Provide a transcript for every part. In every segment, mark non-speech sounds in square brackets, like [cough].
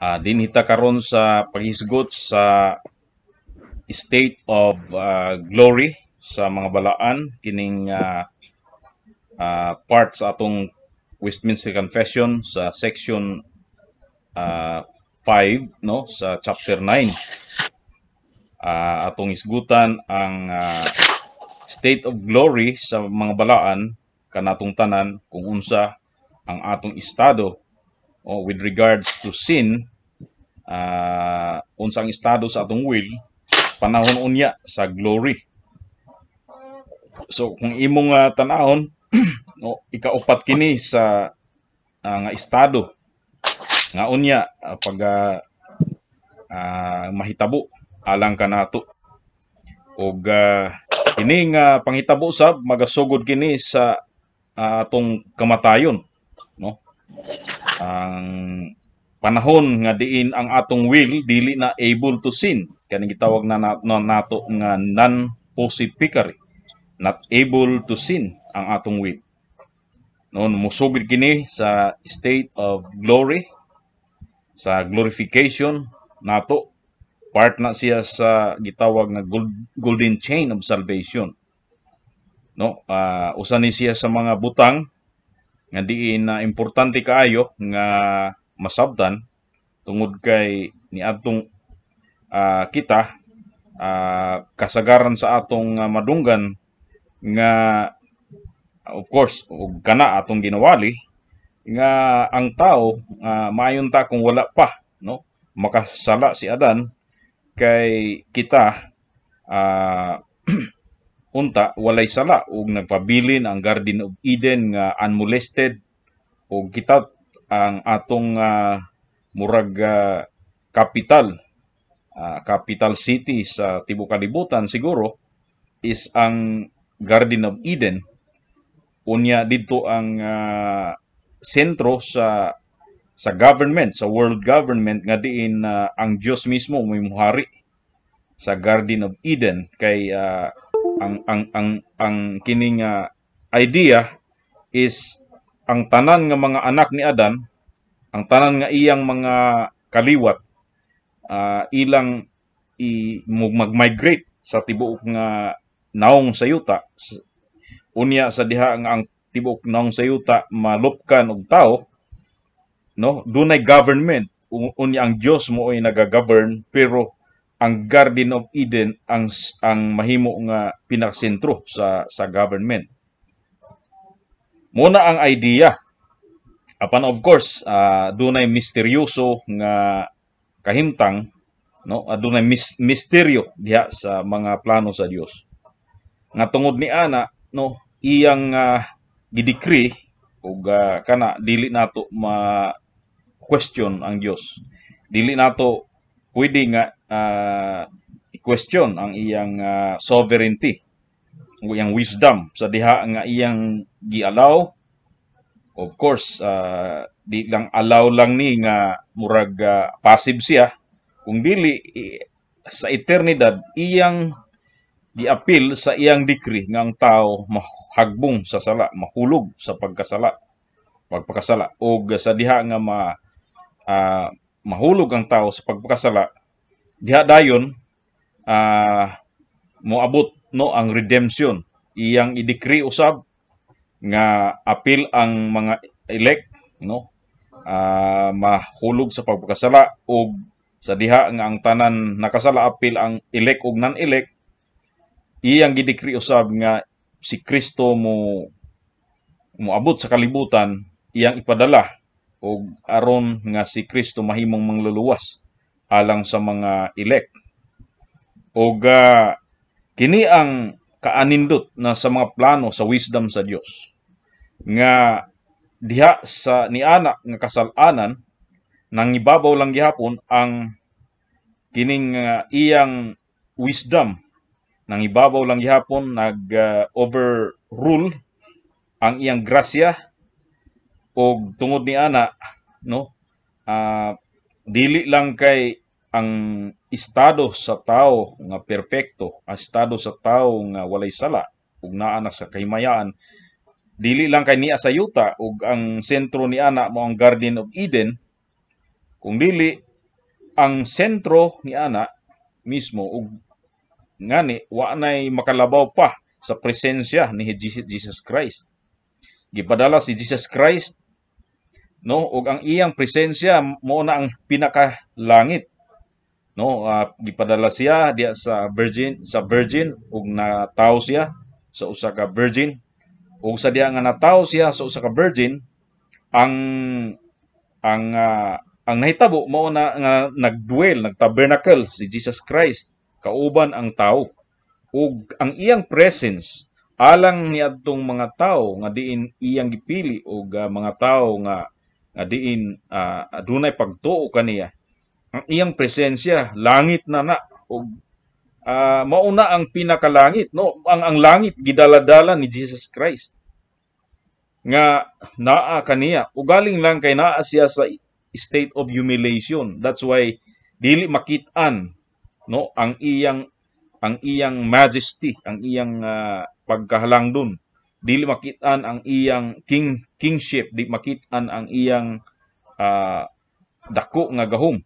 uh, ah, dinhita karon sa paghisgot sa state of uh, glory sa mga balaan kining uh, uh, part sa atong Westminster Confession sa section uh, 5 no sa chapter 9 uh, atong isgutan ang uh, state of glory sa mga balaan kanatong tanan kung unsa ang atong estado o oh, with regards to sin, uh, unsang estado sa atong will, panahon unya sa glory. So kung imong uh, tanahon, no, [clears throat] oh, ikaupat kini sa uh, nga estado nga unya uh, pag uh, uh, mahitabo alang kanato og uh, ini nga uh, panghitabo sab magasugod kini sa uh, atong kamatayon no ang panahon nga diin ang atong will dili na able to sin kaning gitawag na, na, na nato nga non possificary not able to sin ang atong will noon musugid kini sa state of glory sa glorification nato part na siya sa gitawag nga gold, golden chain of salvation no uh, usa ni siya sa mga butang nga diin na importante kaayo nga masabtan tungod kay niadtong uh, kita uh, kasagaran sa atong uh, madunggan nga of course ug kana atong ginawali nga ang tao uh, maayon ta kung wala pa no makasala si Adan kay kita uh, [clears throat] Unta, walay sala ug nagpabilin ang Garden of Eden nga unmolested ug kitat ang atong uh, murag uh, capital uh, capital city sa tibuok kalibutan siguro is ang Garden of Eden unya dito ang uh, sentro sa sa government sa world government nga diin uh, ang Dios mismo may muhari sa Garden of Eden kay uh, ang ang ang ang kining uh, idea is ang tanan nga mga anak ni Adan ang tanan nga iyang mga kaliwat uh, ilang i mag-migrate sa tibuok nga naong sayuta unya sa diha nga ang tibuok naong sayuta malupkan og tao no dunay government unya ang Dios mo ay nagagovern pero ang Garden of Eden ang ang mahimo nga pinakasentro sa sa government. Muna ang idea. Apan of course, uh, ah, dunay misteryoso nga kahimtang no adunay ah, mis- misteryo diha sa mga plano sa Dios. Nga tungod ni ana no iyang uh, ah, gidekri ug uh, kana dili nato ma question ang Dios. Dili nato pwede nga uh, i-question ang iyang uh, sovereignty ang iyang wisdom sa diha nga iyang gialaw of course uh, di lang allow lang ni nga murag uh, passive siya kung dili sa eternidad iyang di-appeal sa iyang decree nga ang tao mahagbong sa sala mahulog sa pagkasala pagpakasala o sa diha nga ma uh, mahulog ang tao sa pagpakasala diha dayon uh, moabot no ang redemption iyang i-decree usab nga apil ang mga elect no uh, mahulog sa pagkasala o sa diha nga ang tanan nakasala apil ang elect og non-elect iyang gidekri usab nga si Kristo mo moabot sa kalibutan iyang ipadala og aron nga si Kristo mahimong mangluluwas alang sa mga elect. O uh, kini ang kaanindot na sa mga plano sa wisdom sa Dios nga diha sa niana nga kasalanan nang ibabaw lang gihapon ang kining uh, iyang wisdom nang ibabaw lang gihapon nag uh, overrule ang iyang grasya og tungod ni ana no uh, dili lang kay ang estado sa tao nga perpekto, ang estado sa tao nga walay sala ug naa na sa kahimayaan dili lang kay niya sa yuta ug ang sentro ni ana mo ang Garden of Eden kung dili ang sentro ni ana mismo ug ngani wa nay makalabaw pa sa presensya ni Jesus Christ. Gipadala si Jesus Christ no ug ang iyang presensya mao na ang pinakalangit no uh, gipadala siya diya sa virgin sa virgin ug nataw siya sa usa ka virgin ug sa diya nga nataw siya sa usa ka virgin ang ang uh, ang nahitabo mao na nga nagduel nagtabernacle si Jesus Christ kauban ang tao ug ang iyang presence alang niadtong mga tao nga diin iyang gipili ug uh, ah, mga tao nga adiin ah, uh, ah, adunay ah, pagtuo kaniya ang iyang presensya langit na na og uh, mauna ang pinakalangit no ang ang langit gidaladala ni Jesus Christ nga naa kaniya ugaling lang kay naa siya sa state of humiliation that's why dili makit no ang iyang ang iyang majesty ang iyang uh, pagkahalangdon dili makitan ang iyang king kingship di makitan ang iyang uh, dako nga gahom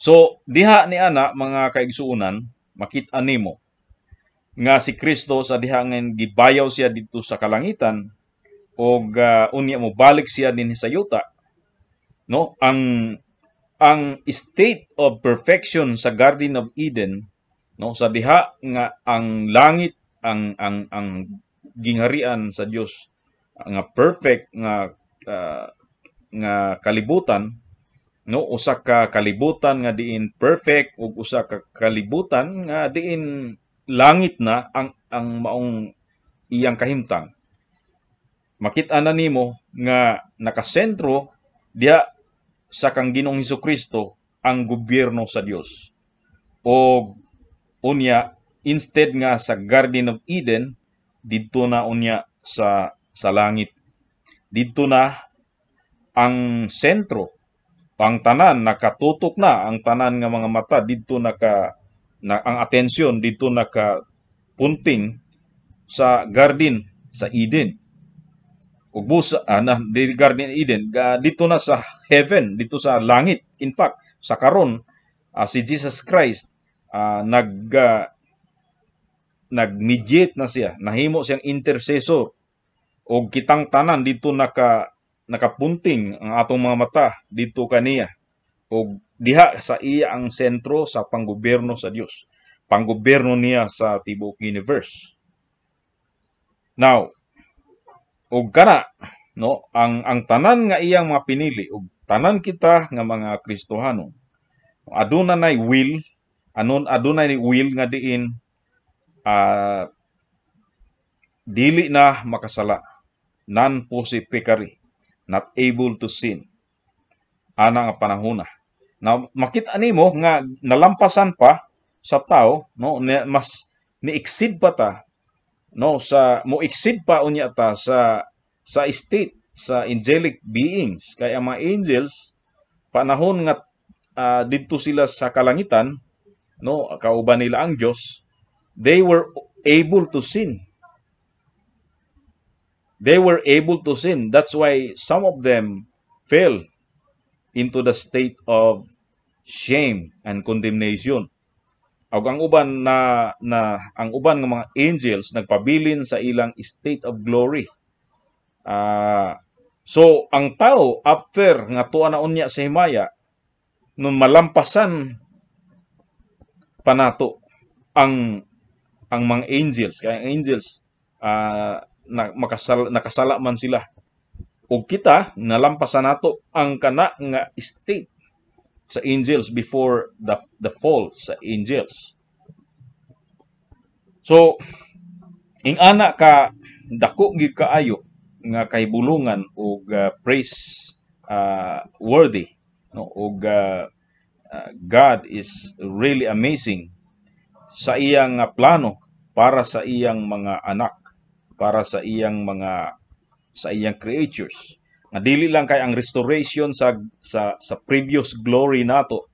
so diha ni ana mga kaigsuonan makita nimo nga si Kristo sa dihangen gibayaw siya dito sa kalangitan og uh, unya mo balik siya dinhi sa yuta no ang ang state of perfection sa Garden of Eden no sa diha nga ang langit ang ang ang gingharian sa Dios nga perfect nga uh, nga kalibutan no usa ka kalibutan nga diin perfect ug usa ka kalibutan nga diin langit na ang ang maong iyang kahimtang makita na nimo nga nakasentro diya sa kang Ginoong Kristo ang gobyerno sa Dios. O unya instead nga sa Garden of Eden didto na unya sa sa langit. Dito na ang sentro ang tanan nakatutok na ang tanan ng mga mata dito naka na ang atensyon dito naka punting sa garden sa Eden. Ubos ana ah, di garden Eden ga, dito na sa heaven dito sa langit in fact sa karon ah, si Jesus Christ ah, nag ah, nagmediate na siya, nahimo siyang intercessor og kitang tanan dito naka nakapunting ang atong mga mata dito kaniya og diha sa iya ang sentro sa panggobyerno sa Dios panggobyerno niya sa tibuok universe now og kana no ang ang tanan nga iyang mga pinili og tanan kita nga mga Kristohano aduna nay will anon aduna ni will nga diin uh, dili na makasala nan po si Pekari not able to sin ana nga panahuna na makita nimo nga nalampasan pa sa tao no mas ni exceed pa ta no sa mo exceed pa unya ta sa sa state sa angelic beings kay ang mga angels panahon nga uh, ah, didto sila sa kalangitan no kauban nila ang Dios They were able to sin. They were able to sin. That's why some of them fell into the state of shame and condemnation. Ug ang uban na na ang uban ng mga angels nagpabilin sa ilang state of glory. Uh, so ang tao after nga tuwa na unya sa himaya nun malampasan panato ang ang mga angels. Kaya ang angels, uh, na, makasala, nakasala man sila. O kita, nalampasan nato ang kana nga state sa angels before the, the fall sa angels. So, ing ana ka dako gid kaayo nga kahibulungan og uh, praise uh, worthy no og uh, uh, God is really amazing sa iyang ah, plano para sa iyang mga anak, para sa iyang mga sa iyang creatures. Na dili lang kay ang restoration sa sa sa previous glory nato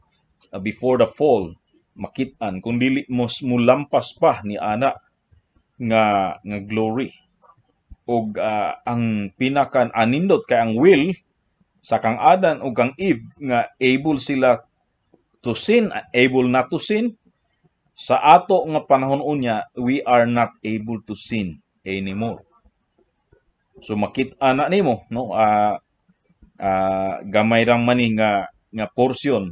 uh, before the fall makitan kung dili mo mulampas pa ni ana nga nga glory og uh, ang pinakan anindot kay ang will sa kang Adan o kang Eve nga able sila to sin, able na to sin, sa ato nga panahon unya, we are not able to sin anymore. So makita na nimo no uh, uh, gamay rang mani nga nga portion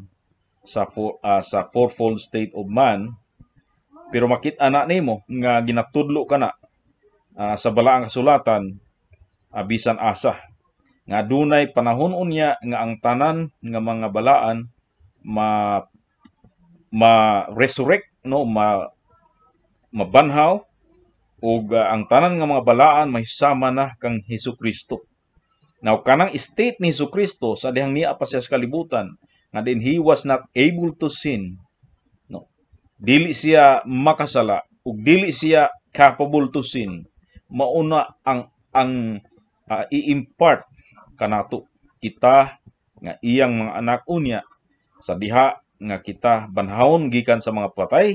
sa for, uh, sa fourfold state of man pero makita na nimo nga ginatudlo kana uh, sa balaang kasulatan uh, bisan asa nga dunay panahon unya nga ang tanan nga mga balaan ma ma resurrect no ma mabanhaw ug uh, ang tanan nga mga balaan mahisama na kang Hesus Kristo. Now kanang state ni Hesus Kristo sa dihang niya pa siya sa kalibutan nga din he was not able to sin. No. Dili siya makasala ug dili siya capable to sin. Mauna ang ang uh, i-impart kanato kita nga iyang mga anak unya sa diha nga kita banhaon gikan sa mga patay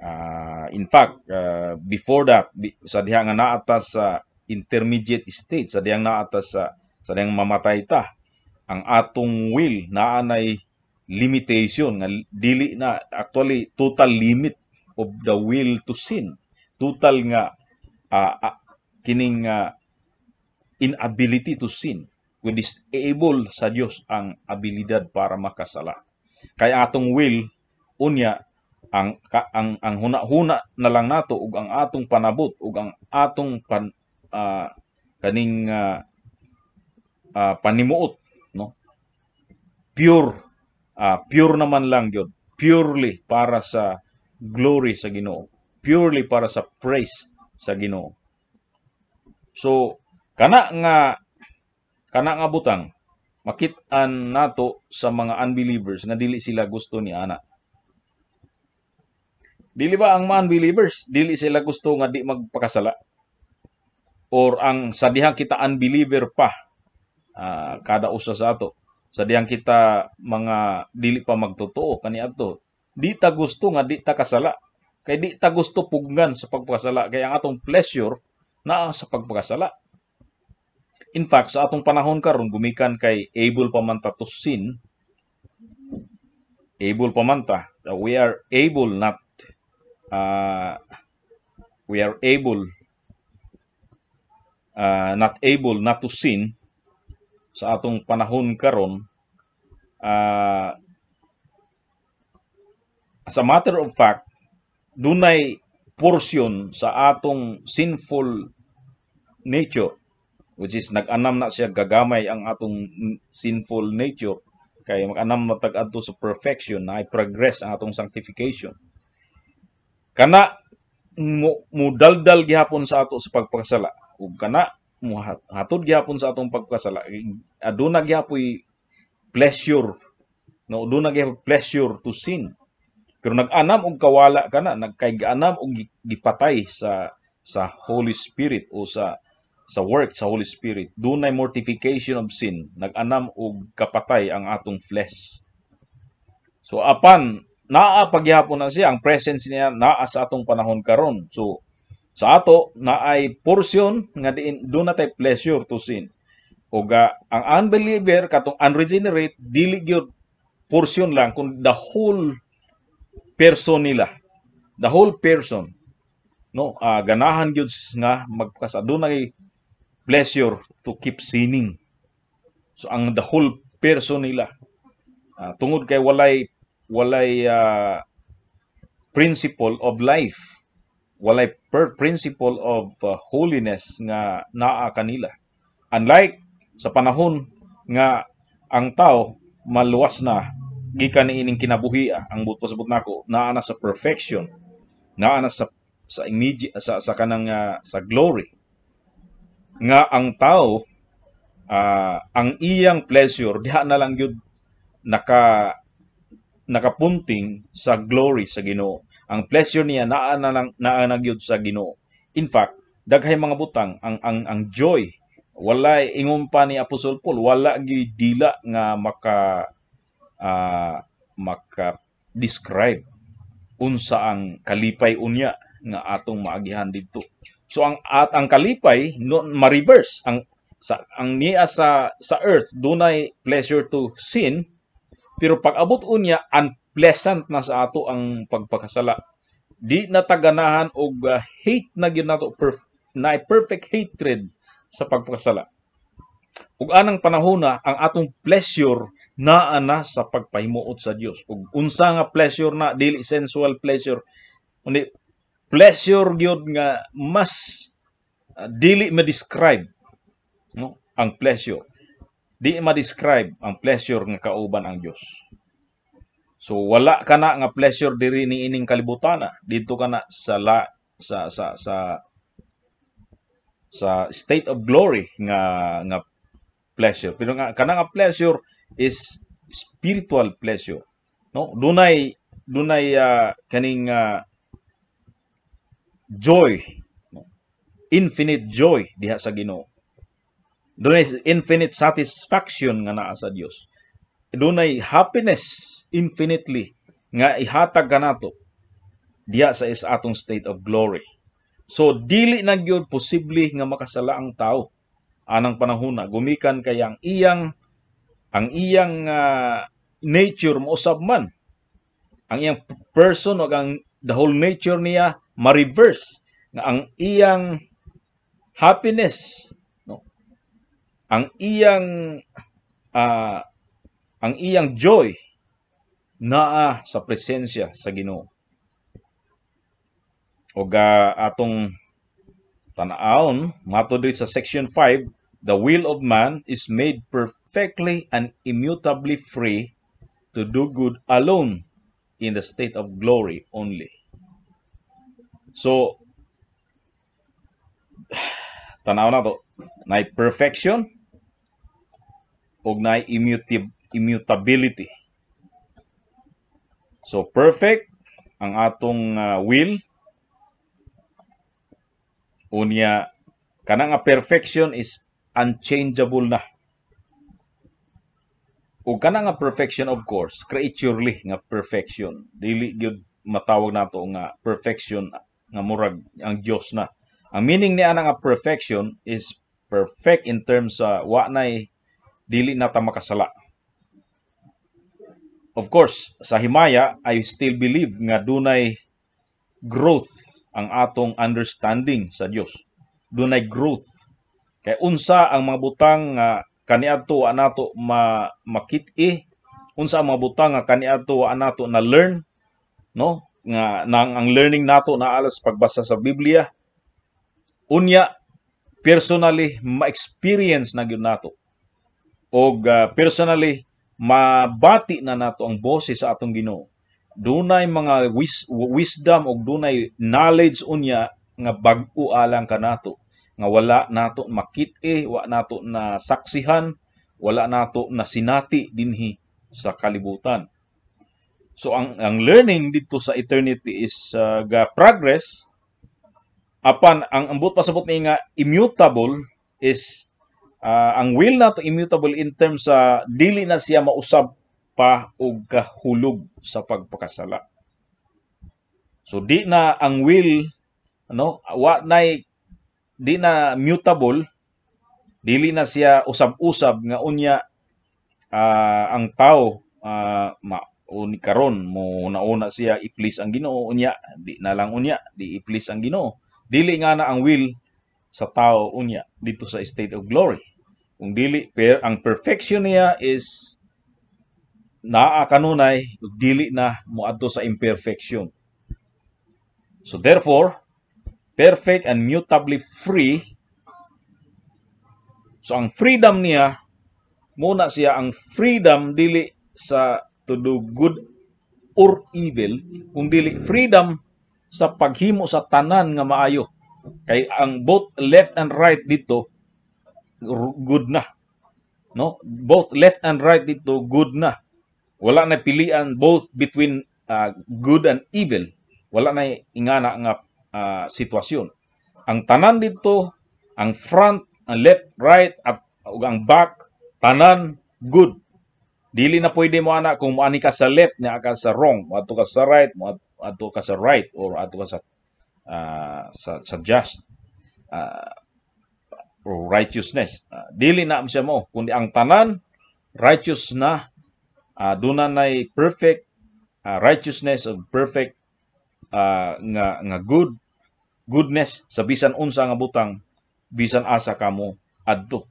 uh, in fact uh, before that sa diha nga naata sa intermediate state sa diyang naata sa sa diyang mamatay ta ang atong will naa nay limitation nga dili na actually total limit of the will to sin total nga uh, uh, kining uh, inability to sin We is sa Dios ang abilidad para makasala Kay atong will unya ang ka, ang ang huna-huna na lang nato ug ang atong panabot ug ang atong pan uh, kaning uh, uh, panimuot no pure uh, pure naman lang gyud purely para sa glory sa Ginoo purely para sa praise sa Ginoo so kana nga kana nga butang makit-an nato sa mga unbelievers na dili sila gusto ni ana. Dili ba ang mga unbelievers dili sila gusto nga di magpakasala? Or ang sa kita unbeliever pa uh, kada usa sa ato sa kita mga dili pa magtotoo kaniadto di ta gusto nga di ta kasala kay di ta gusto pugnan sa pagpakasala kay ang atong pleasure naa sa pagpakasala In fact, sa atong panahon karon gumikan kay able pa man ta to sin. Able pa man ta. We are able not uh, we are able uh, not able not to sin sa atong panahon karon uh, as a matter of fact dunay portion sa atong sinful nature which is nag-anam na siya gagamay ang atong sinful nature kay mag-anam na adto sa perfection na i progress ang atong sanctification kana mudaldal gihapon sa ato sa pagpakasala ug kana hatod gihapon sa atong pagpakasala aduna gihapoy pleasure no aduna gihapoy pleasure to sin pero nag-anam og kawala kana nagkay-anam og gipatay sa sa Holy Spirit o sa sa work sa Holy Spirit dunay mortification of sin nag-anam og kapatay ang atong flesh so apan naa pagyapon na siya ang presence niya naa sa atong panahon karon so sa ato naay portion nga diin do na tay pleasure to sin o ga, ang unbeliever katong unregenerate dili gyud portion lang kun the whole person nila the whole person no uh, ganahan gyud nga magkas adunay pleasure to keep sinning. So ang the whole person nila uh, tungod kay walay walay uh, principle of life, walay per principle of uh, holiness nga naa kanila. Unlike sa panahon nga ang tao maluwas na gikan ining kinabuhia ang buto sa nako naa na sa perfection naa na sa sa image sa, sa kanang uh, sa glory nga ang tao uh, ang iyang pleasure diha na lang yun naka nakapunting sa glory sa Ginoo. Ang pleasure niya naa na lang naa na gyud sa Ginoo. In fact, daghay mga butang ang ang ang joy wala ingon pa ni Apostol Paul wala gi dila nga maka uh, maka describe unsa ang kalipay unya nga atong maagihan didto. So ang at ang kalipay no, ma-reverse ang sa ang niya sa sa earth dunay pleasure to sin pero pag abot unya unpleasant na sa ato ang pagpakasala di nataganahan og uh, hate na gyud nato perf- na perfect hatred sa pagpakasala ug anang panahona ang atong pleasure naa na sa pagpahimuot sa Dios ug unsa nga pleasure na dili sensual pleasure undi pleasure gyud nga mas uh, dili ma-describe no ang pleasure di ma-describe ang pleasure nga kauban ang Dios so wala kana nga pleasure diri ni ining kalibutana dito kana sa la, sa sa sa sa state of glory nga nga pleasure pero nga kana nga pleasure is spiritual pleasure no dunay dunay uh, kaning uh, joy infinite joy diha sa Ginoo dunay infinite satisfaction nga naa sa Dios dunay happiness infinitely nga ihatag kanato diha sa is atong state of glory so dili na gyud posible nga makasala ang tao anang panahon na gumikan kay ang iyang ang iyang uh, nature mo usab man ang iyang person o ang the whole nature niya ma-reverse na ang iyang happiness no ang iyang uh, ang iyang joy naa sa presensya sa Ginoo o ga atong tanaawon matod sa section 5 the will of man is made perfectly and immutably free to do good alone in the state of glory only So, tanaw na to. Nay perfection ug nay immutability. So, perfect ang atong uh, will. Unya, kana nga perfection is unchangeable na. O kana nga perfection of course, creaturely nga perfection. Dili gyud matawag nato nga perfection nga murag ang Dios na. Ang meaning niya nga perfection is perfect in terms sa wa nay dili na ta makasala. Of course, sa himaya I still believe nga dunay growth ang atong understanding sa Dios. Dunay growth. Kay unsa ang mga butang nga uh, kaniadto anato ma makit-i unsa ang mga butang nga kaniadto anato na learn no nga nang ang learning nato na alas pagbasa sa Biblia unya personally ma-experience na gyud nato og uh, personally mabati na nato ang boses sa atong Ginoo dunay mga wis- wisdom og dunay knowledge unya nga bag-o alang kanato nga wala nato makit-e wa nato na saksihan wala nato na sinati dinhi sa kalibutan So ang ang learning dito sa eternity is uh, ga progress apan ang ambot pasabot ni nga immutable is uh, ang will na to immutable in terms sa uh, dili na siya mausab pa og kahulog sa pagpakasala. So di na ang will ano wa nay di na mutable dili na siya usab-usab nga unya uh, ang tao uh, ma o ni karon mo nauna siya i-please ang Ginoo unya di na lang unya di i-please ang Ginoo dili nga na ang will sa tao unya dito sa state of glory kung dili per ang perfection niya is naa kanunay dili na moadto sa imperfection so therefore perfect and mutably free so ang freedom niya muna siya ang freedom dili sa to do good or evil kung dili freedom sa paghimo sa tanan nga maayo kay ang both left and right dito good na no both left and right dito good na wala na pilian both between uh, good and evil wala na ingana nga uh, sitwasyon ang tanan dito ang front ang left right at ang back tanan good Dili na pwede mo ana kung ani ka sa left niya ka sa wrong, mo ka sa right, mo ato ka sa right or ato ka sa uh, sa, sa just uh, or righteousness. Uh, dili na siya mo kundi ang tanan righteous na uh, duna nay perfect uh, righteousness of perfect uh, nga nga good goodness sa bisan unsa nga butang bisan asa kamo adto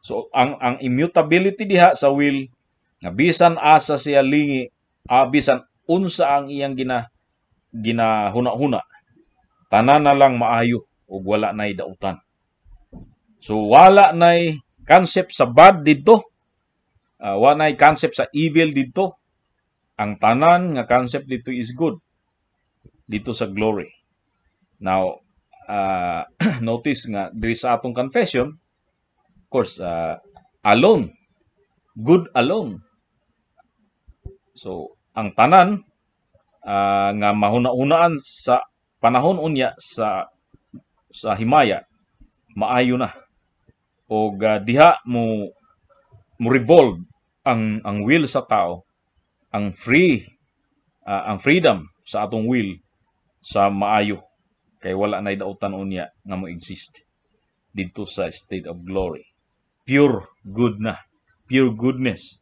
so ang ang immutability diha sa will nga bisan asa siya lingi, uh, bisan unsa ang iyang gina ginahuna-huna, tanan na lang maayo ug wala nay dautan. So wala nay concept sa bad dito Uh, ah, wala nay concept sa evil dito Ang tanan nga concept dito is good. Dito sa glory. Now, uh, [clears throat] notice nga diri sa atong confession of course uh, alone good alone So, ang tanan uh, nga mahuna-unaan sa panahon unya sa sa himaya maayo na o uh, diha mo mo revolve ang ang will sa tao ang free uh, ang freedom sa atong will sa maayo kay wala na idautan unya nga mo exist didto sa state of glory pure good na pure goodness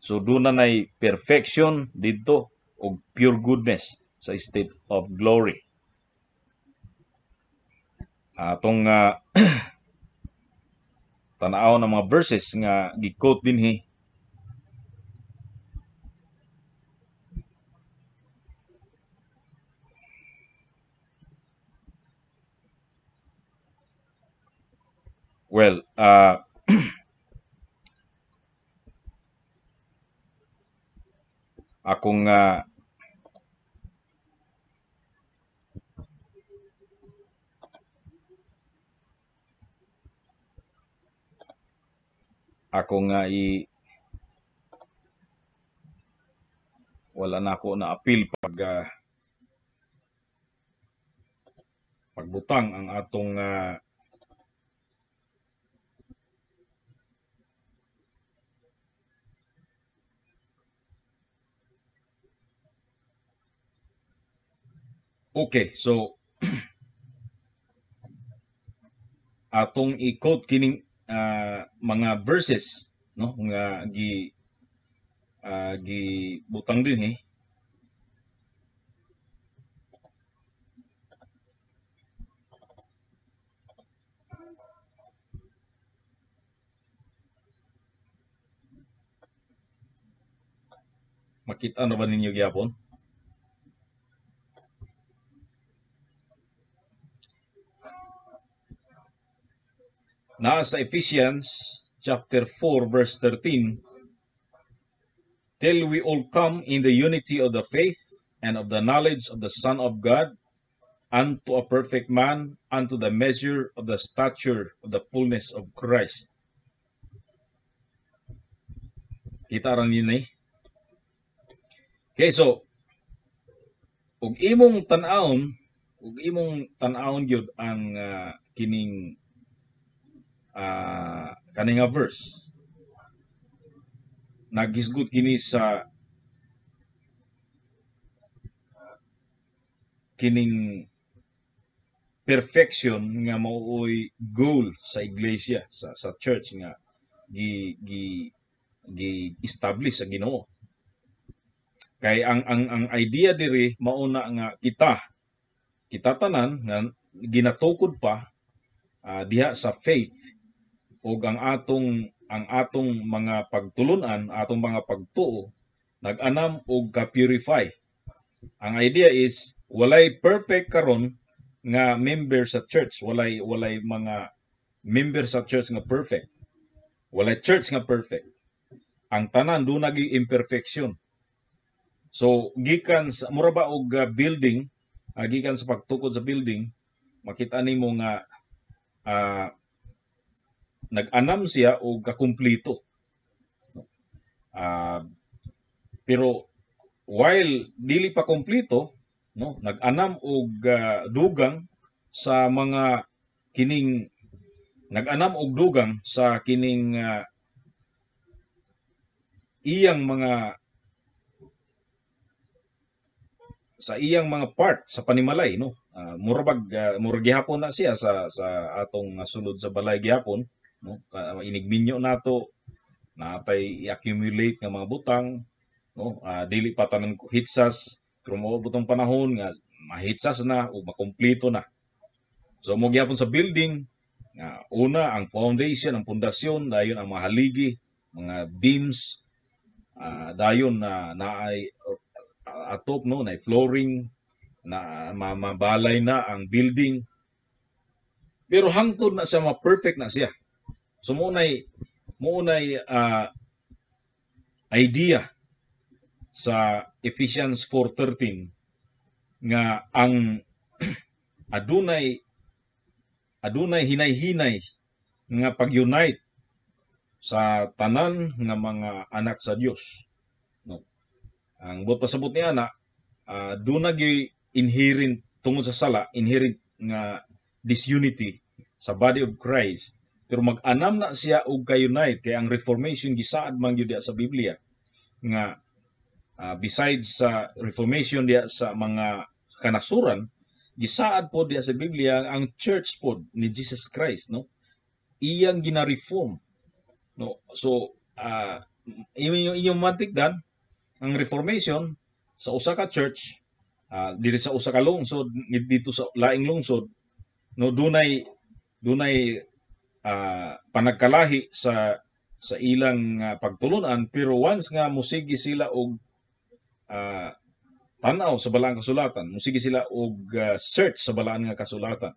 So doon na nay perfection dito o pure goodness sa state of glory. Atong uh, [clears throat] tanaw ng mga verses nga gi-quote din hi. Well, uh, kung uh, ako nga i wala na ako na appeal pag uh, pagbutang ang atong uh, Okay, so [clears throat] atong i-quote kining uh, mga verses no nga gi uh, ah, gi butang din eh makita na ba ninyo gyapon na sa Ephesians chapter 4 verse 13 till we all come in the unity of the faith and of the knowledge of the Son of God unto a perfect man unto the measure of the stature of the fullness of Christ kita ron yun eh okay so ug imong tan-aon ug imong tan-aon gyud ang uh, kining uh, ah, kaninga verse nagisgot kini sa kining perfection nga mauoy goal sa iglesia sa sa church nga gi gi gi establish sa Ginoo kay ang ang ang idea diri mauna nga kita kita tanan nga ginatukod pa uh, diha sa faith o ang atong ang atong mga pagtulunan, atong mga pagtuo nag-anam og ka-purify. Ang idea is walay perfect karon nga member sa church, walay walay mga member sa church nga perfect. Walay church nga perfect. Ang tanan do naging imperfection. So gikan sa mura ba og ah, building, uh, gikan sa pagtukod sa building, makita nimo nga uh, nag-anam siya o kakumplito. Uh, pero while dili pa kumplito, no, nag-anam og uh, dugang sa mga kining nag-anam og dugang sa kining uh, iyang mga sa iyang mga part sa panimalay no uh, murabag uh, murag na siya sa sa atong uh, sulod sa balay gihapon no inigminyo nato natay accumulate nga mga butang no uh, dili pa tanan hitsas krumo butang panahon nga mahitsas na o makompleto na so mo gyapon sa building nga una ang foundation ang pundasyon dayon ang mahaligi mga beams uh, dayon na naay ah, atop no na flooring na mabalay na ang building pero hangtod na sa ma perfect na siya So munay munay uh, ah, idea sa Ephesians 4:13 nga ang [clears throat] adunay adunay hinay-hinay nga pag-unite sa tanan nga mga anak sa Dios. No. Ang but pasabot ni ana uh, ah, dunay inherent tungod sa sala, inherent nga disunity sa body of Christ pero mag-anam na siya og kayunay kay ang Reformation gisaad man gyud sa Biblia nga uh, besides sa Reformation diya sa mga kanasuran gisaad po diya sa Biblia ang church pod ni Jesus Christ no iyang gina-reform no so uh, inyong inyong matikdan ang Reformation sa usa ka church uh, ah, diri sa usa ka lungsod dito sa laing lungsod no dunay dunay uh, panagkalahi sa sa ilang uh, pagtulunan pero once nga musigi sila og uh, tanaw sa balaan kasulatan musigi sila og uh, search sa balaan nga kasulatan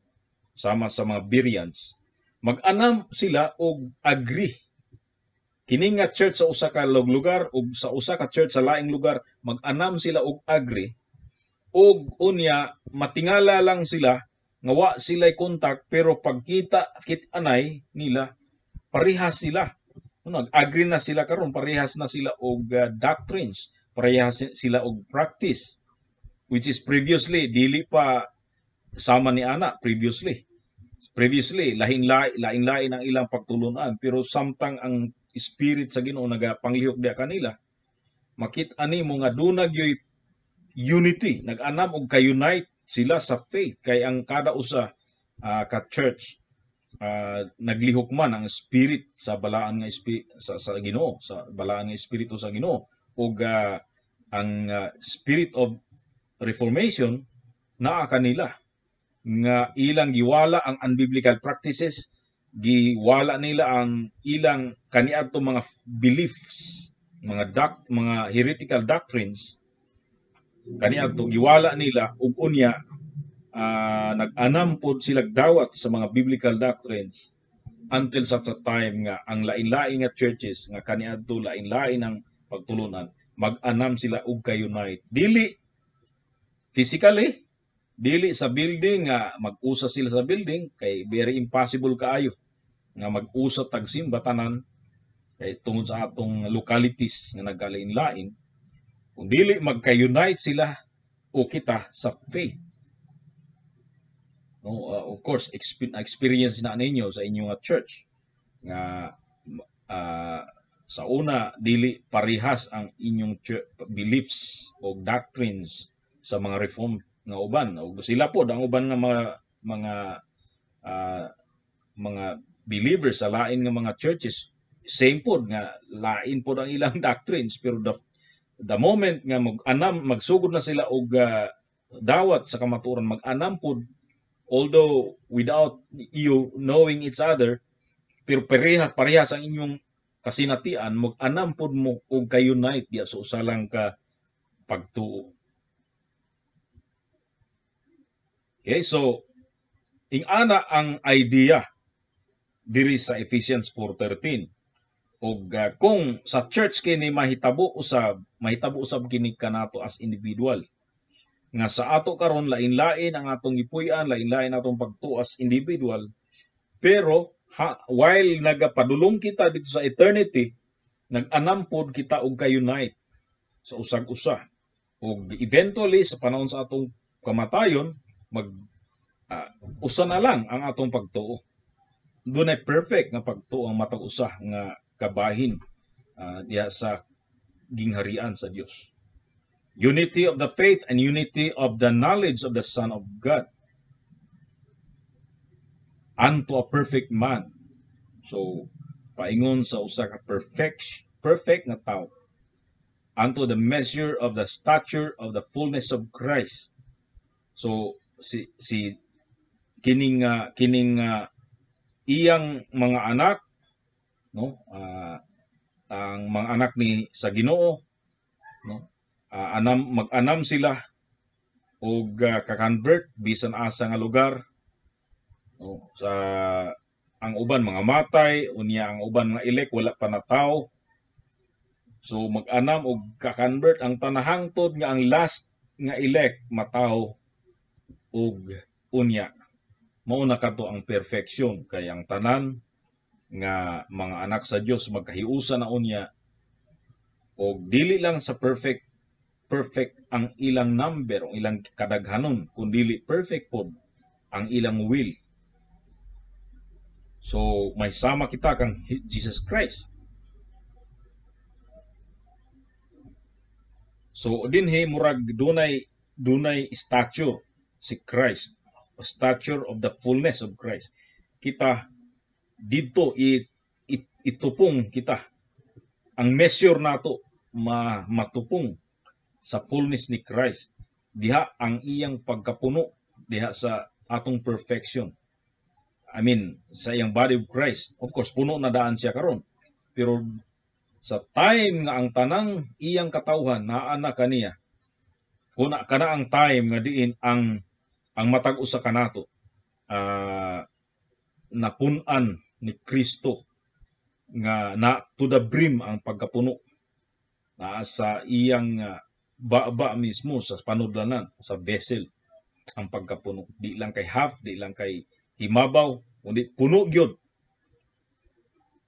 sama sa mga variants mag-anam sila og agree kini nga church sa usa ka lugar ug sa usa ka church sa laing lugar mag-anam sila og agree og unya matingala lang sila nga wa sila'y kontak pero pagkita kit anay nila parehas sila nag-agree na sila karon parehas na sila og uh, doctrines parehas sila og practice which is previously dili pa sama ni ana previously previously lain lain lain lain ang ilang pagtulunan pero samtang ang spirit sa Ginoo nagapanglihok dia kanila makit ani mo nga dunag yoy unity nag-anam og ka-unite sila sa faith kay ang kada usa uh, ka church uh, ah, naglihok man ang spirit sa balaan nga espi- sa, sa Ginoo sa balaan nga espiritu sa Ginoo ug uh, ah, ang uh, spirit of reformation naa kanila nga ilang giwala ang unbiblical practices giwala nila ang ilang kaniadtong mga beliefs mga doc, mga heretical doctrines kaniya giwala nila ug unya uh, nag-anam pod sila dawat sa mga biblical doctrines until sa time nga ang lain-lain nga churches nga kaniadto lain-lain ang pagtulunan mag-anam sila og unite dili physically dili sa building nga mag-usa sila sa building kay very impossible kaayo nga mag-usa tag simba kay tungod sa atong localities nga nagkalain-lain kung dili magka-unite sila o kita sa faith. No, uh, of course, experience na ninyo sa inyong uh, church nga uh, sa una dili parihas ang inyong church, beliefs o doctrines sa mga reform nga uban o sila po ang uban nga mga mga uh, mga believers sa lain nga mga churches same pod nga lain pod ang ilang [laughs] doctrines pero the the moment nga mag-anam magsugod na sila og uh, dawat sa kamaturan mag-anam pod although without you knowing each other pero parehas parehas ang inyong kasinatian mag-anam pod mo og ka-unite diya sa usalang ka pagtuo Okay, so ing ana ang idea diri sa Ephesians 4:13 og uh, kung sa church kini mahitabo usab mahitabo usab kini kanato as individual nga sa ato karon lain-lain ang atong ipuy an lain-lain atong pagtuas individual pero ha, while nagapadulong kita dito sa eternity nag-anampod kita og ka-unite sa usag usa og eventually sa panahon sa atong kamatayon mag uh, usa na lang ang atong pagtuo dunay perfect nga pagtuo ang matag usa nga kabahin uh, ah, diya sa gingharian sa Dios. Unity of the faith and unity of the knowledge of the Son of God unto a perfect man. So, paingon sa usa ka perfect perfect nga tao unto the measure of the stature of the fullness of Christ. So si si kining uh, kining uh, iyang mga anak no uh, ang mga anak ni sa Ginoo no uh, anam mag-anam sila og uh, ka-convert bisan asa nga lugar no sa ang uban mga matay unya ang uban mga elect wala pa nataw so mag-anam og ka-convert ang tanahangtod nga ang last nga elect mataw og unya mao na kato ang perfection kay ang tanan nga mga anak sa Dios magkahiusa na unya o dili lang sa perfect perfect ang ilang number ang ilang kadaghanon kung dili perfect pod ang ilang will so may sama kita kang Jesus Christ So din dinhi murag dunay dunay stature si Christ, stature of the fullness of Christ. Kita dito it, it, itupong kita. Ang measure nato ma, matupong sa fullness ni Christ. Diha ang iyang pagkapuno diha sa atong perfection. I mean, sa iyang body of Christ. Of course, puno na daan siya karon. Pero sa time nga ang tanang iyang katawhan naa na kaniya. Kuna kana ang time nga diin ang ang matag usa kanato. Uh, ah, napunan ni Kristo nga na to the brim ang pagkapuno na sa iyang ah, baba mismo sa panudlanan sa vessel ang pagkapuno di lang kay half di lang kay himabaw kundi puno gyud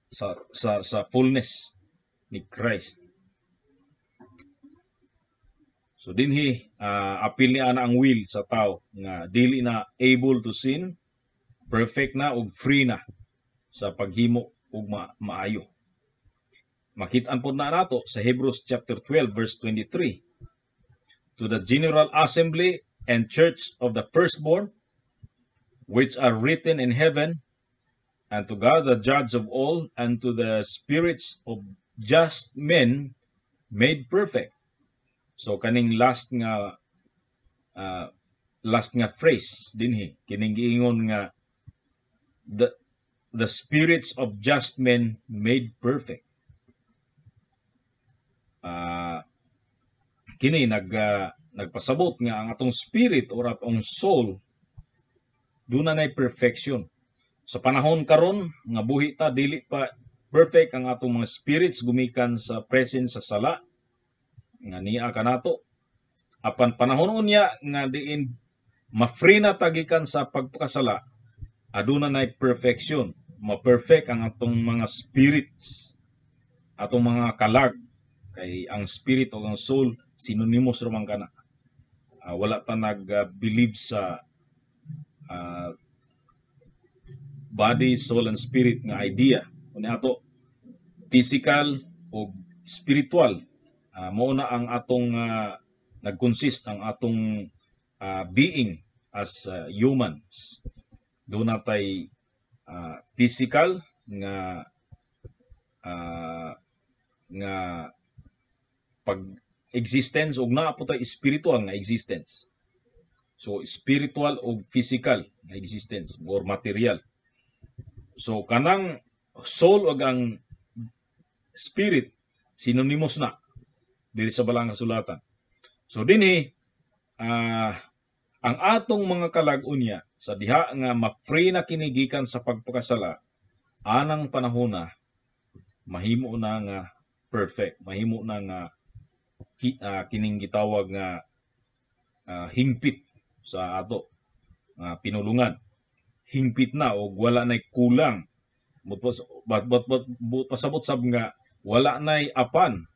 sa sa sa fullness ni Christ So dinhi uh, ah, apil ni ana ang will sa tao nga dili na able to sin, perfect na ug free na sa paghimo ug ma maayo. Makitaan po na nato sa Hebrews chapter 12 verse 23. To the general assembly and church of the firstborn which are written in heaven and to God the judge of all and to the spirits of just men made perfect. So kaning last nga uh, last nga phrase dinhi kining giingon nga the the spirits of just men made perfect. Uh, kini nag uh, nagpasabot nga ang atong spirit or atong soul duna nay perfection. Sa panahon karon nga buhi ta dili pa perfect ang atong mga spirits gumikan sa presence sa sala nga niya kanato. Apan panahon unya nga diin mafree na tagikan sa pagpakasala aduna nay perfection ma-perfect ang atong mga spirits, atong mga kalag, kay ang spirit o ang soul, sinonymous raman ka na. Uh, wala ta nag-believe sa uh, body, soul, and spirit nga idea. Kuni ato, physical o spiritual, uh, na ang atong uh, nag-consist ang atong uh, being as uh, humans. Doon natay uh, physical nga uh, nga pag existence og naa ta spiritual nga existence. So spiritual og physical nga existence or material. So kanang soul og ang spirit synonymous na diri sa balang sulatan. So dinhi uh, ang atong mga kalagunya sa diha nga ma-free na kinigikan sa pagpakasala anang panahona mahimo na nga perfect mahimo na nga ki, uh, ah, kining gitawag nga uh, hingpit sa ato uh, pinulungan hingpit na o wala nay kulang but but but, but, but pasabot sab nga wala nay apan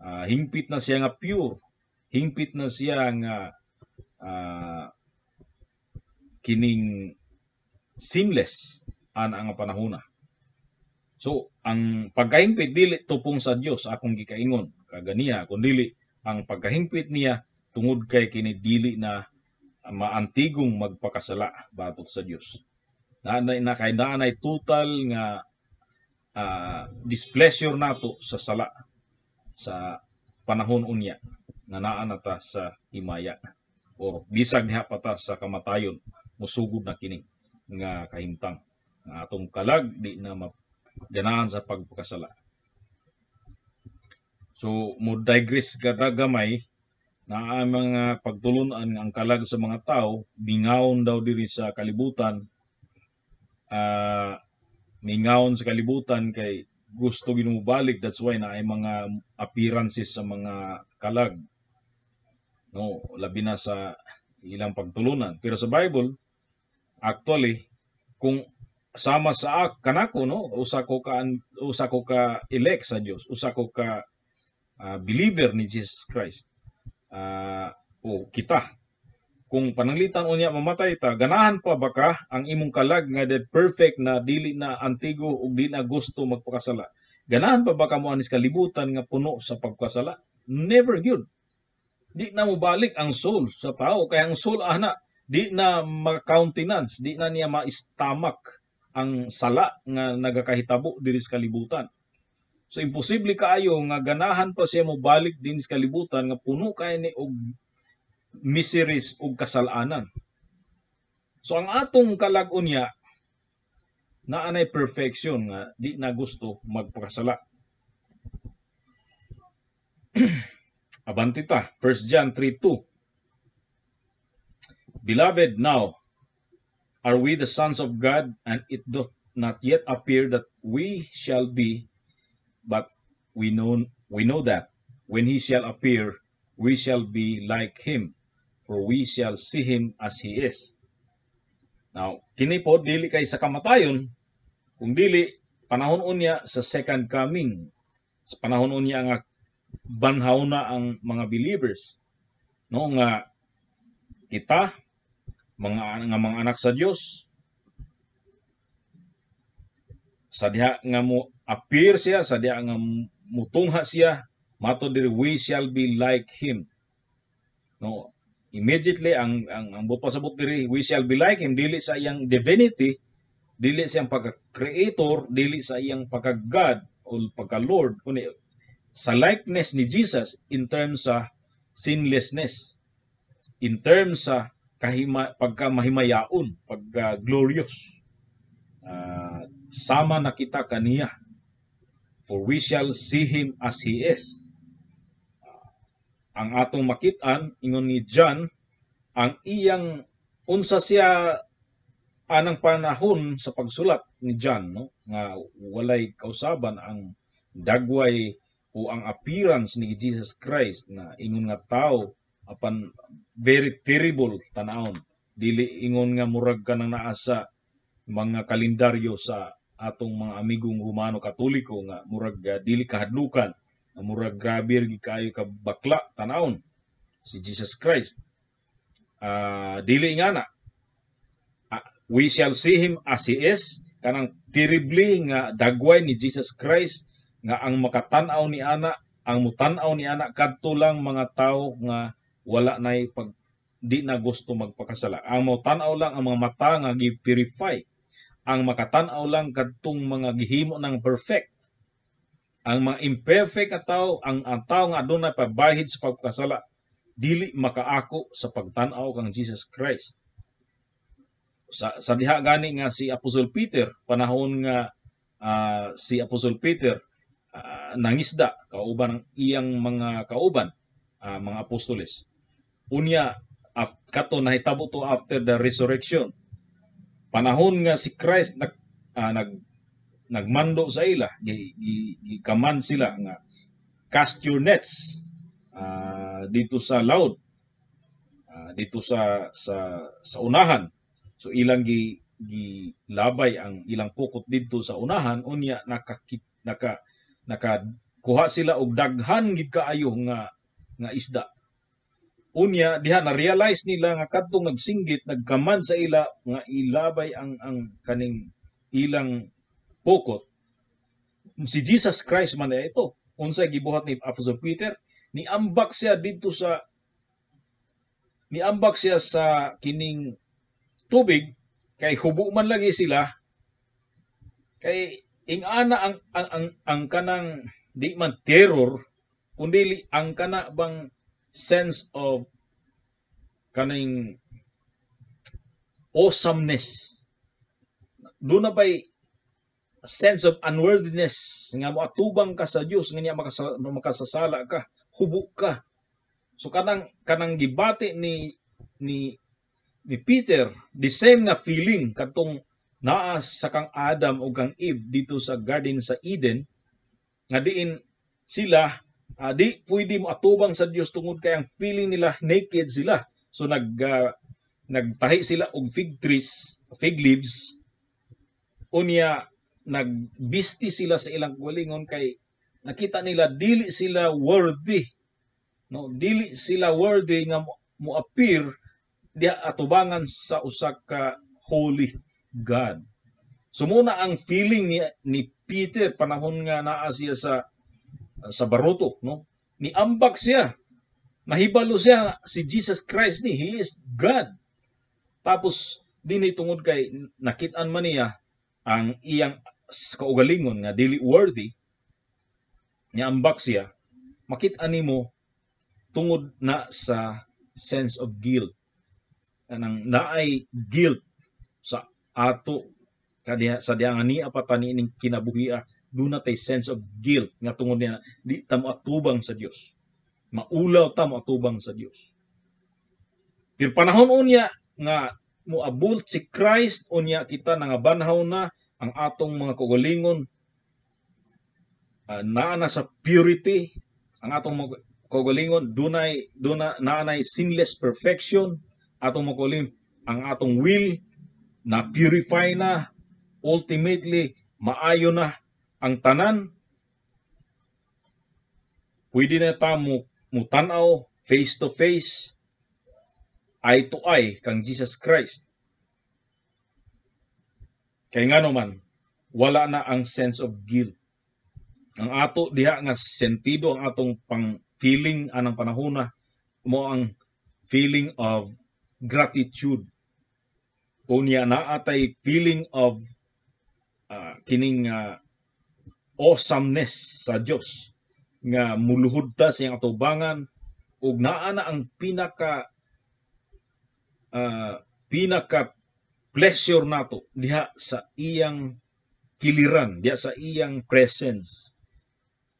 uh, hingpit na siya nga pure hingpit na siya nga uh, kining seamless an ang panahona. So, ang pagkahingpit dili tupong sa Dios akong gikaingon kun dili ang pagkahingpit niya tungod kay kini dili na maantigong magpakasala batok sa Dios. Na na kay naanay total nga uh, displeasure nato sa sala sa panahon unya nga naa nata sa himaya o bisag niha pata sa kamatayon musugod na kini nga kahimtang nga atong kalag di na ganahan sa pagpakasala so mo digress kada gamay na ang mga pagtulunan ang kalag sa mga tao mingawon daw diri sa kalibutan uh, ah, mingawon sa kalibutan kay gusto ginubalik that's why na ay mga appearances sa mga kalag no labi na sa ilang pagtulunan pero sa Bible Actually, kung sama sa ak kanako no usa ko ka usa ko ka elect sa Dios usa ko ka uh, believer ni Jesus Christ uh, o kita kung pananglitan unya mamatay ta ganahan pa baka ang imong kalag nga the perfect na dili na antigo ug di na gusto magpakasala ganahan pa baka mo anis kalibutan nga puno sa pagkasala never good di na mo balik ang soul sa tao kaya ang soul ana ah, Di na ma-countenance, di na niya ma-stomach ang sala nga nagakahitabo diri sa kalibutan. So imposible kaayo nga ganahan pa siya mo balik din sa kalibutan nga puno kay ni og miseries og kasalanan. So ang atong kalag-on niya na anay perfection nga di na gusto magpakasala. [clears throat] Abantita, 1 John 3:2. Beloved, now are we the sons of God, and it doth not yet appear that we shall be, but we know we know that when he shall appear, we shall be like him, for we shall see him as he is. Now, kini po dili kay sa kamatayon, kung dili panahon unya sa second coming. Sa panahon unya nga banhaw na ang mga believers no nga kita mga nga mga anak sa Dios sa diha nga mo appear siya sa diha nga mutungha siya mato diri we shall be like him no immediately ang ang, ang buot pasabot diri we shall be like him dili sa iyang divinity dili sa iyang pagka-creator dili sa iyang pagka-god o pagka-lord kundi sa likeness ni Jesus in terms sa sinlessness in terms sa kahima, pagka mahimayaon, pagka ah, glorious. Uh, sama na kita kaniya, for we shall see him as he is. Uh, ang atong makitan, ingon ni John, ang iyang unsa siya anang panahon sa pagsulat ni John no nga walay kausaban ang dagway o ang appearance ni Jesus Christ na ingon nga tao apan very terrible tanawon dili ingon nga murag ka nang naasa mga kalendaryo sa atong mga amigong Romano Katoliko nga murag uh, dili kahadlukan nga murag grabe gikayo ka bakla tanawon si Jesus Christ uh, dili nga na uh, we shall see him as he is kanang terribly nga dagway ni Jesus Christ nga ang makatan-aw ni ana ang mutan-aw ni ana kadto lang mga tao nga wala nay pag di na gusto magpakasala. Ang mo tan lang ang mga mata nga gipurify. Ang makatanaw lang kadtong mga gihimo ng perfect. Ang mga imperfect nga tao, ang, ang tao nga aduna pabahid sa pagkasala, dili makaako sa pagtan-aw kang Jesus Christ. Sa, sa diha gani nga si Apostol Peter, panahon nga uh, si Apostol Peter uh, nangisda kauban ang iyang mga kauban, uh, mga apostoles unya af, kato nahitabo to after the resurrection panahon nga si Christ nag uh, nag nagmando sa ila kaman sila nga cast your nets uh, dito sa loud uh, dito sa sa sa unahan so ilang gi gi labay ang ilang pukot dito sa unahan unya naka naka naka kuha sila og daghan gid kaayo nga nga isda unya diha na realize nila nga kadtong nagsinggit nagkaman sa ila nga ilabay ang ang kaning ilang pokot si Jesus Christ man na eh, ito unsay gibuhat ni Apostle Peter ni ambak siya dito sa ni ambak siya sa kining tubig kay hubo man lagi sila kay ingana ang ang ang, ang kanang di man terror kundi ang kana bang sense of kaning awesomeness. do na ba'y sense of unworthiness nga mo atubang ka sa Dios nga niya makasasala ka, hubo ka. So kanang kanang gibati ni ni ni Peter the same nga feeling katong naa sa kang Adam o kang Eve dito sa garden sa Eden nga diin sila Uh, di pwede maatubang sa Dios tungod kay ang feeling nila naked sila. So nag uh, nagtahi sila og fig trees, fig leaves. Unya nagbisti sila sa ilang kulingon kay nakita nila dili sila worthy. No, dili sila worthy nga mo appear diha atubangan sa usa ka holy God. So muna ang feeling ni, ni Peter panahon nga naa siya sa Ah, sa baruto, no? Ni Niambak siya. Nahibalo siya si Jesus Christ ni He is God. Tapos din tungod kay nakit-an man niya ang iyang kaugalingon nga dili worthy niambak siya. Makit-an nimo tungod na sa sense of guilt kanang naay guilt sa ato kaniya sa diang ni apatani ning kinabuhia Duna tay sense of guilt nga tungod niya di ta atubang sa Dios. Maulaw ta atubang sa Dios. Pero panahon unya nga muabot si Christ unya kita nangabanhaw na ang atong mga kugalingon uh, ah, naa na sa purity ang atong mga kugalingon dunay duna naanay sinless perfection atong makulim ang atong will na purify na ultimately maayo na ang tanan pwede na ta mo, mo face to face eye to eye kang Jesus Christ kay nga naman wala na ang sense of guilt ang ato diha nga sentido ang atong pang feeling anang panahuna mo ang feeling of gratitude o niya na atay feeling of uh, kining uh, awesomeness sa Dios nga muluhod ta sa iyang atubangan ug naa na ang pinaka uh, pinaka pleasure nato diha sa iyang kiliran diha sa iyang presence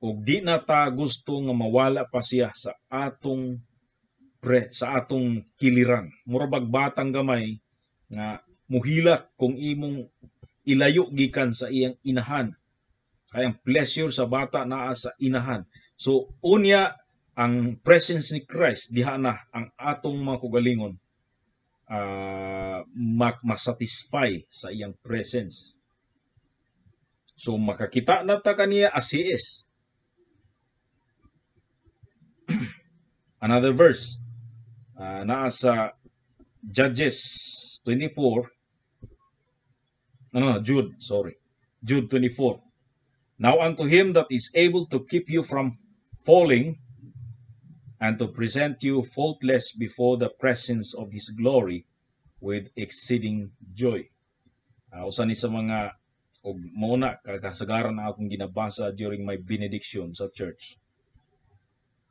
ug di na ta gusto nga mawala pa siya sa atong pre, sa atong kiliran murabag batang gamay nga muhilak kung imong ilayo gikan sa iyang inahan kay ang pleasure sa bata na sa inahan. So unya ang presence ni Christ diha na ang atong mga kugalingon uh, masatisfy sa iyang presence. So makakita na ta kaniya as he is. [clears throat] Another verse uh, naa sa Judges 24 ano Jude sorry Jude 24 Now unto him that is able to keep you from falling and to present you faultless before the presence of his glory with exceeding joy. Uh, ah, usan ni sa mga og muna kakasagaran na akong ginabasa during my benediction sa church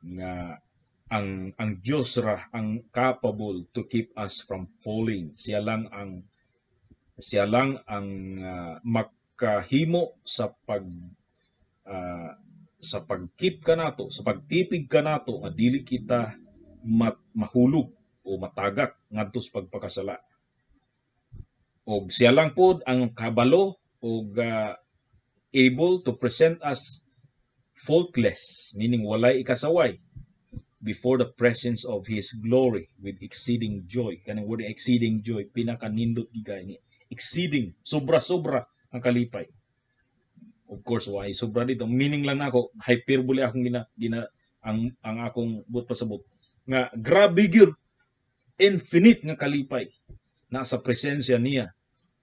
nga ang ang Dios ra ang capable to keep us from falling siya lang ang siya lang ang uh, makahimo sa pag uh, sa pagkip nato, sa pagtipig kanato nga ah, dili kita mat, mahulog o matagak ngadto sa pagpakasala. Og siya lang pod ang kabalo og uh, able to present us faultless, meaning walay ikasaway, before the presence of His glory with exceeding joy. Kanang word exceeding joy, pinakanindot gigay ni. Exceeding, sobra-sobra ang kalipay. Of course, why sobra dito. Meaning lang na ako, hyperbole akong gina, gina ang, ang akong but pasabot. Nga, grabe gyud infinite nga kalipay na sa presensya niya.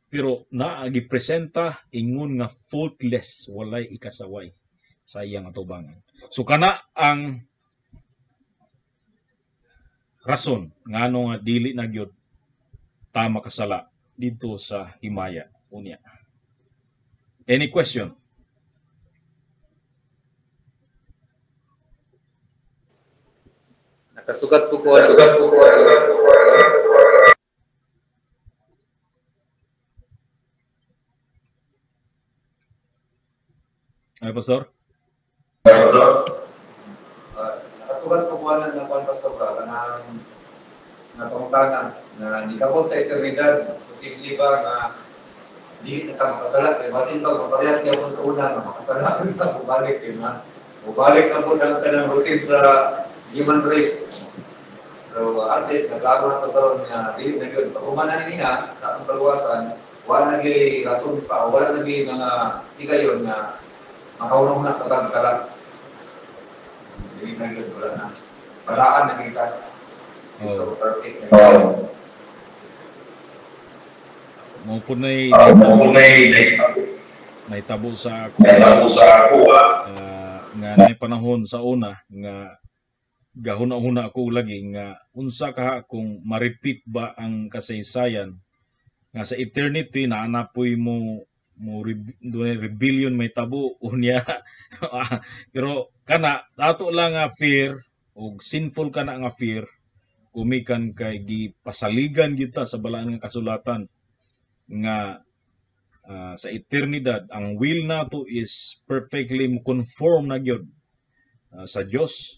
Pero naagi presenta ingon nga faultless, walay ikasaway sa iyang atubangan. So kana ang rason ngano nga dili na gyud tama kasala dito sa himaya unya. Any question? Kasugat po ko. Kasugat po Pastor? Ay, Pastor? Uh, nakasugat po ko Pastor, ka na na di ka nah, [laughs] nah. sa eternidad, posible ba na di ka makasalat. Eh, pag niya po sa una, eh, na. Bubalik na po ng human race. So artist at least naglago na ito karoon niya, dili na yun. Pag niya sa atong kaluwasan, wala naging rason pa, wala na naging mga higayon na makaunong na katag sa lahat. Dili na yun, wala na. Balaan naging tayo. Ito, oh. perfect na yun. Mo po naitabo sa ako. Naitabo sa ako. Uh, ah, nga na panahon sa una nga gahuna-huna ako lagi nga unsa kaha kung ma-repeat ba ang kasaysayan nga sa eternity na anapoy mo mo dunay rebellion may tabo [laughs] unya pero kana ato lang nga fear og sinful kana nga fear kumikan kay gipasaligan kita sa balaan nga kasulatan nga uh, sa eternidad ang will nato is perfectly conform na gyud uh, sa Dios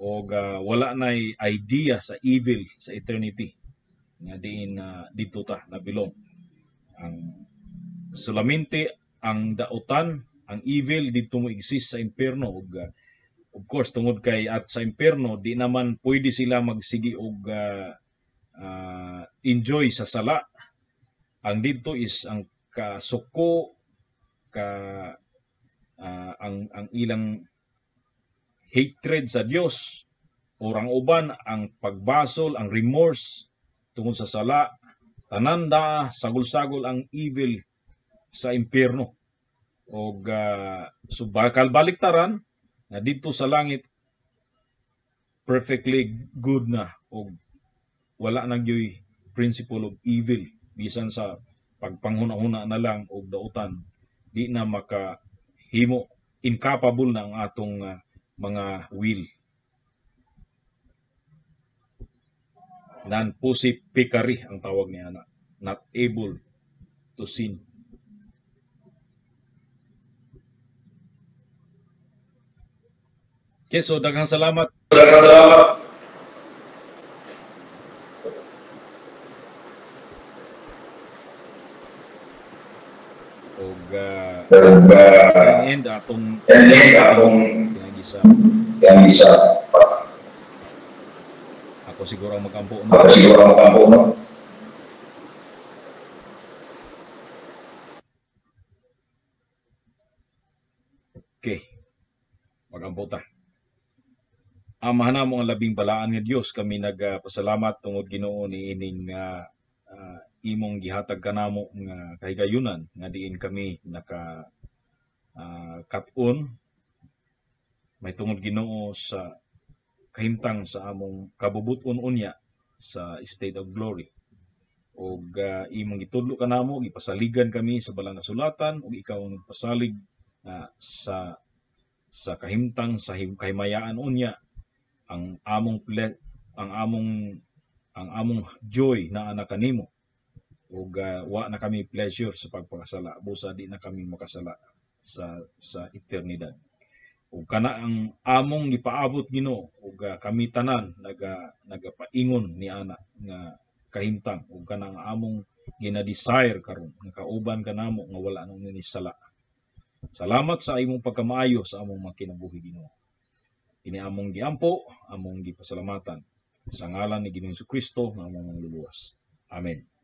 o uh, ah, wala nay idea sa evil sa eternity nga diin ah, na uh, dito ta nabilong ang solamente ang dautan ang evil dito mo exist sa impierno ug uh, ah, of course tungod kay at sa impierno di naman pwede sila magsigi og uh, uh, enjoy sa sala ang dito is ang kasuko ka uh, ang ang ilang hatred sa Dios orang uban ang pagbasol, ang remorse tungod sa sala, tananda sagol-sagol ang evil sa impierno. Og uh, ah, subakal so baliktaran na dito sa langit perfectly good na og wala nang gyud principle of evil bisan sa pagpanghunahuna na lang og dautan di na maka himo incapable na atong uh, mga will. Non-pussy pickery ang tawag niya na not able to sin. Okay, so daghang salamat. Daghang salamat. Og uh, and, uh, and atong and atong isa. Yan isa. Ako siguro ang magkampo. Ako siguro ang magkampo. No? Okay. Magkampo ta. Amahan na mo ang labing balaan ng Dios kami nagpasalamat tungod Ginoo ni ining uh, uh, imong gihatag kanamo nga kahigayunan nga diin kami naka uh, ah, cut-on may tungod Ginoo sa kahimtang sa among kabubuton unya sa state of glory ug uh, ah, imong gitudlo kanamo gipasaligan kami sa balang kasulatan ug ikaw ang nagpasalig uh, sa sa kahimtang sa kahimayaan unya ang among ple, ang among ang among joy na anak kanimo ug uh, ah, wa na kami pleasure sa pagpakasala busa di na kami makasala sa sa eternidad ug kana ang among gipaabot Ginoo ug uh, kami tanan naga nagapaingon ni ana nga kahintang ug kana ang among gina-desire karon nga kauban kanamo nga wala nang ninisala. Salamat sa imong pagkamaayo sa among makinabuhi Ginoo. Ini among giampo, among gipasalamatan sa ngalan ni Ginoong Kristo nga among mangluluwas. Amen.